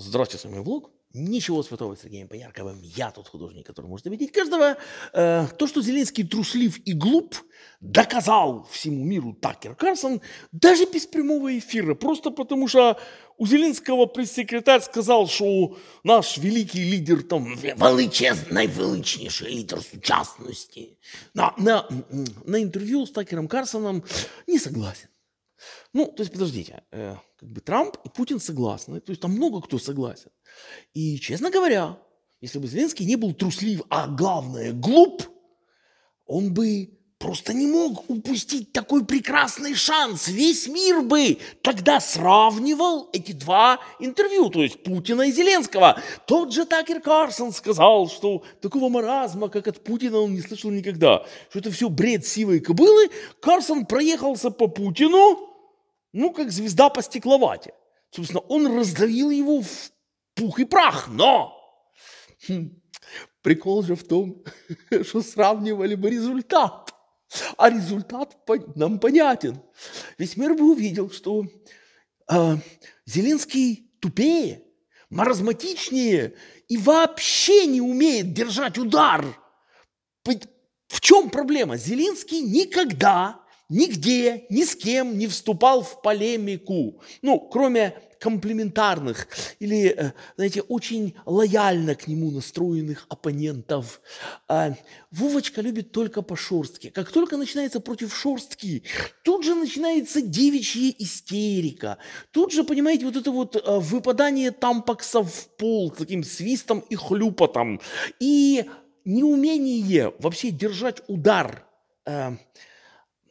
Здравствуйте, с вами Влог. Ничего святого с Сергеем Поярковым. Я тот художник, который может обидеть каждого. Э, то, что Зеленский труслив и глуп, доказал всему миру Такер Карсон даже без прямого эфира. Просто потому что у Зеленского пресс-секретарь сказал, что наш великий лидер там... Величезный, величнейший лидер с сучасности. На, на, на интервью с Такером Карсоном не согласен. Ну, то есть, подождите, э, как бы Трамп и Путин согласны, то есть там много кто согласен. И, честно говоря, если бы Зеленский не был труслив, а главное, глуп, он бы просто не мог упустить такой прекрасный шанс. Весь мир бы тогда сравнивал эти два интервью, то есть Путина и Зеленского. Тот же Такер Карсон сказал, что такого маразма, как от Путина, он не слышал никогда. Что это все бред сивой кобылы. Карсон проехался по Путину, ну, как звезда по стекловате. Собственно, он раздавил его в пух и прах, но... Хм, прикол же в том, что сравнивали бы результат. А результат нам понятен. Весь мир бы увидел, что э, Зеленский тупее, маразматичнее и вообще не умеет держать удар. В чем проблема? Зеленский никогда нигде, ни с кем не вступал в полемику. Ну, кроме комплементарных или, э, знаете, очень лояльно к нему настроенных оппонентов. А, Вовочка любит только по шорстке. Как только начинается против шорстки, тут же начинается девичья истерика. Тут же, понимаете, вот это вот э, выпадание тампаксов в пол с таким свистом и хлюпотом. И неумение вообще держать удар э, –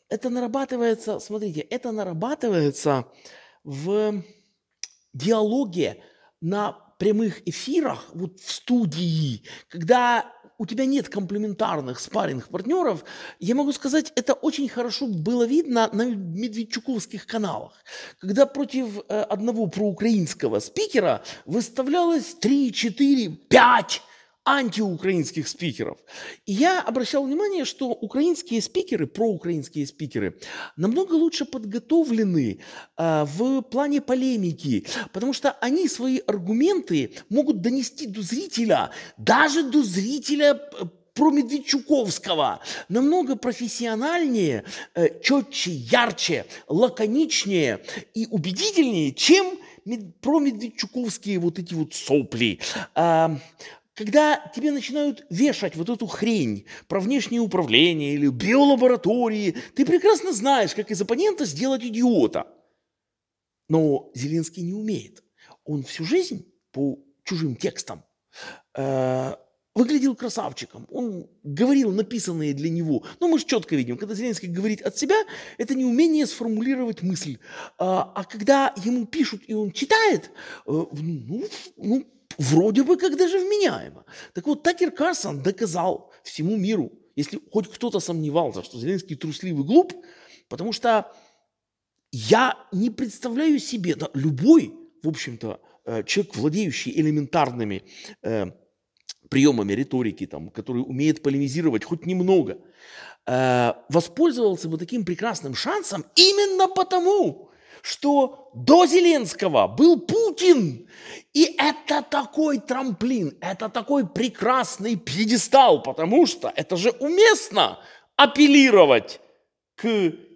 это нарабатывается, смотрите, это нарабатывается в диалоге на прямых эфирах, вот в студии, когда у тебя нет комплементарных спаринг партнеров, я могу сказать, это очень хорошо было видно на медведчуковских каналах, когда против э, одного проукраинского спикера выставлялось 3, 4, 5 антиукраинских спикеров. И я обращал внимание, что украинские спикеры, проукраинские спикеры, намного лучше подготовлены э, в плане полемики, потому что они свои аргументы могут донести до зрителя, даже до зрителя э, про Медведчуковского намного профессиональнее, э, четче, ярче, лаконичнее и убедительнее, чем про Медведчуковские вот эти вот сопли. А, когда тебе начинают вешать вот эту хрень про внешнее управление или биолаборатории, ты прекрасно знаешь, как из оппонента сделать идиота. Но Зеленский не умеет. Он всю жизнь по чужим текстам э, выглядел красавчиком. Он говорил написанные для него. Ну, мы же четко видим, когда Зеленский говорит от себя, это не умение сформулировать мысль. А, а когда ему пишут и он читает, э, ну, ну, вроде бы как даже вменяемо. Так вот, Такер Карсон доказал всему миру, если хоть кто-то сомневался, что Зеленский трусливый глуп, потому что я не представляю себе, да, любой, в общем-то, э, человек, владеющий элементарными э, приемами риторики, там, который умеет полемизировать хоть немного, э, воспользовался бы таким прекрасным шансом именно потому, что до Зеленского был Путин. И это такой трамплин, это такой прекрасный пьедестал, потому что это же уместно апеллировать к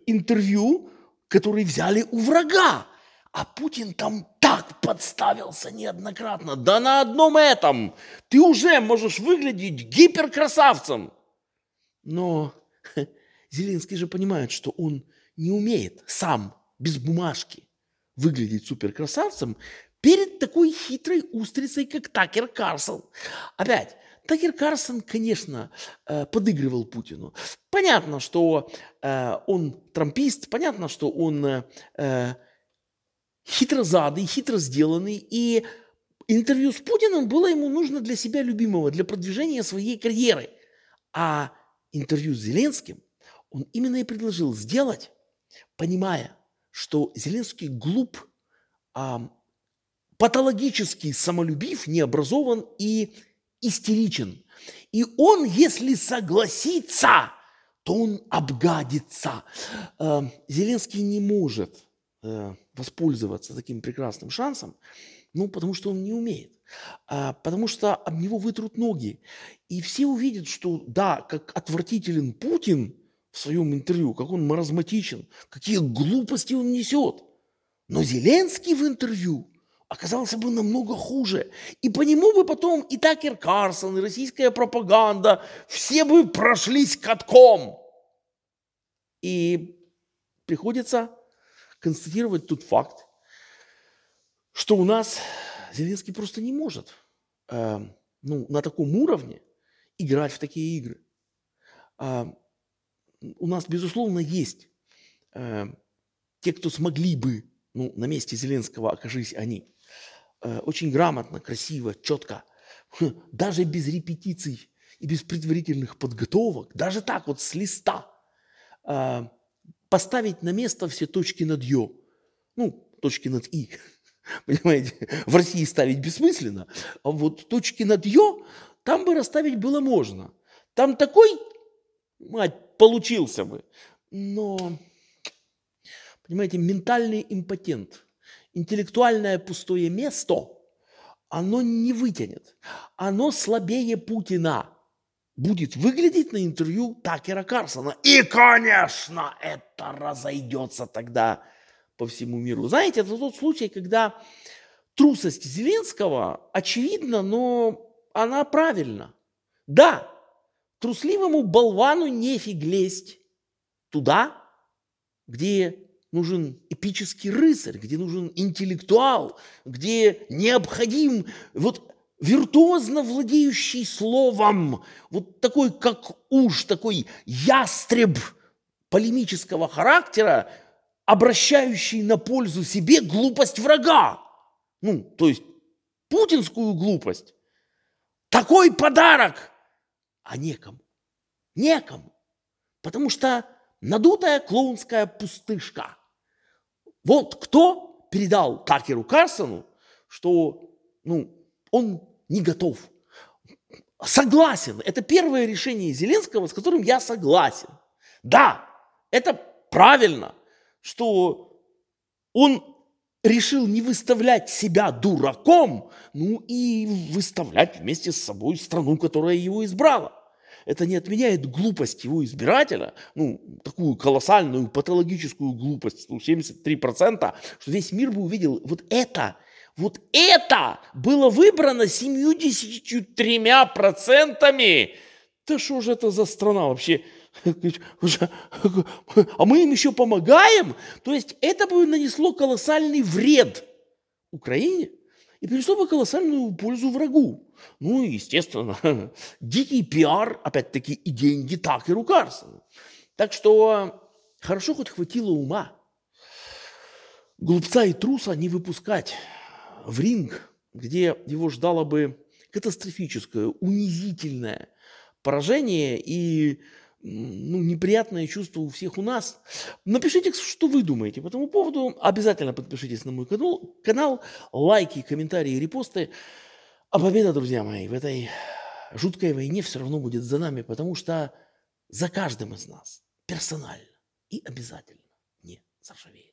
интервью, которые взяли у врага. А Путин там так подставился неоднократно. Да на одном этом ты уже можешь выглядеть гиперкрасавцем. Но Зеленский же понимает, что он не умеет сам без бумажки выглядеть суперкрасавцем перед такой хитрой устрицей, как Такер Карсон. Опять, Такер Карсон, конечно, э, подыгрывал Путину. Понятно, что э, он трампист, понятно, что он э, хитрозадый, хитро сделанный, и интервью с Путиным было ему нужно для себя любимого, для продвижения своей карьеры. А интервью с Зеленским он именно и предложил сделать, понимая – что Зеленский глуп, а, патологически самолюбив, необразован и истеричен. И он, если согласится, то он обгадится. Э, Зеленский не может э, воспользоваться таким прекрасным шансом, ну, потому что он не умеет. А, потому что об него вытрут ноги. И все увидят, что да, как отвратителен Путин, в своем интервью, как он маразматичен, какие глупости он несет. Но Зеленский в интервью оказался бы намного хуже. И по нему бы потом и Такер Карсон, и российская пропаганда, все бы прошлись катком. И приходится констатировать тот факт, что у нас Зеленский просто не может э, ну, на таком уровне играть в такие игры. А, у нас, безусловно, есть э, те, кто смогли бы, ну, на месте Зеленского окажись они, э, очень грамотно, красиво, четко, даже без репетиций и без предварительных подготовок, даже так вот с листа э, поставить на место все точки над «ё», ну, точки над «и», понимаете, в России ставить бессмысленно, а вот точки над «ё» там бы расставить было можно. Там такой, мать получился бы. Но, понимаете, ментальный импотент, интеллектуальное пустое место, оно не вытянет. Оно слабее Путина будет выглядеть на интервью Такера Карсона. И, конечно, это разойдется тогда по всему миру. Знаете, это тот случай, когда трусость Зеленского очевидна, но она правильна. Да, Трусливому болвану нефиг лезть туда, где нужен эпический рыцарь, где нужен интеллектуал, где необходим вот виртуозно владеющий словом, вот такой как уж, такой ястреб полемического характера, обращающий на пользу себе глупость врага. Ну, то есть путинскую глупость. Такой подарок – а некому. Некому. Потому что надутая клоунская пустышка. Вот кто передал Такеру Карсону, что ну, он не готов. Согласен. Это первое решение Зеленского, с которым я согласен. Да, это правильно, что он решил не выставлять себя дураком, ну и выставлять вместе с собой страну, которая его избрала это не отменяет глупость его избирателя, ну, такую колоссальную патологическую глупость, ну, 73%, что весь мир бы увидел вот это, вот это было выбрано 73%. Да что же это за страна вообще? А мы им еще помогаем? То есть это бы нанесло колоссальный вред Украине – и принесло бы колоссальную пользу врагу. Ну и, естественно, дикий пиар, опять-таки, и деньги так и Карсона. Так что а, хорошо хоть хватило ума глупца и труса не выпускать в ринг, где его ждало бы катастрофическое, унизительное поражение и ну, неприятное чувство у всех у нас. Напишите, что вы думаете по этому поводу. Обязательно подпишитесь на мой канал. канал лайки, комментарии, репосты. А победа, друзья мои, в этой жуткой войне все равно будет за нами, потому что за каждым из нас персонально и обязательно не заржавеет.